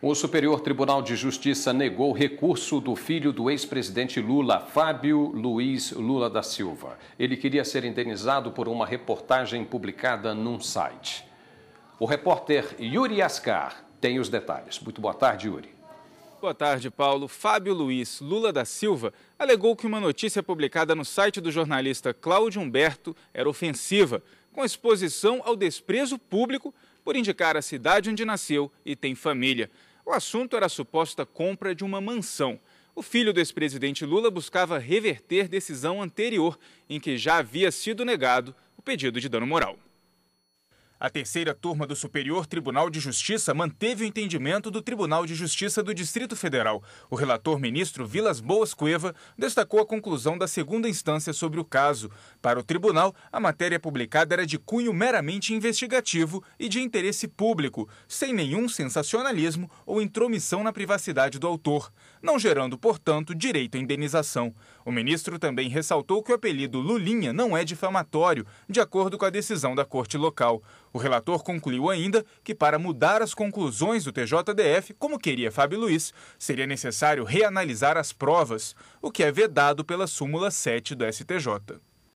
O Superior Tribunal de Justiça negou recurso do filho do ex-presidente Lula, Fábio Luiz Lula da Silva. Ele queria ser indenizado por uma reportagem publicada num site. O repórter Yuri Ascar tem os detalhes. Muito boa tarde, Yuri. Boa tarde, Paulo. Fábio Luiz Lula da Silva alegou que uma notícia publicada no site do jornalista Cláudio Humberto era ofensiva, com exposição ao desprezo público por indicar a cidade onde nasceu e tem família. O assunto era a suposta compra de uma mansão. O filho do ex-presidente Lula buscava reverter decisão anterior, em que já havia sido negado o pedido de dano moral. A terceira turma do Superior Tribunal de Justiça manteve o entendimento do Tribunal de Justiça do Distrito Federal. O relator ministro Vilas Boas Cueva destacou a conclusão da segunda instância sobre o caso. Para o tribunal, a matéria publicada era de cunho meramente investigativo e de interesse público, sem nenhum sensacionalismo ou intromissão na privacidade do autor, não gerando, portanto, direito à indenização. O ministro também ressaltou que o apelido Lulinha não é difamatório, de acordo com a decisão da corte local. O relator concluiu ainda que, para mudar as conclusões do TJDF, como queria Fábio Luiz, seria necessário reanalisar as provas, o que é vedado pela súmula 7 do STJ.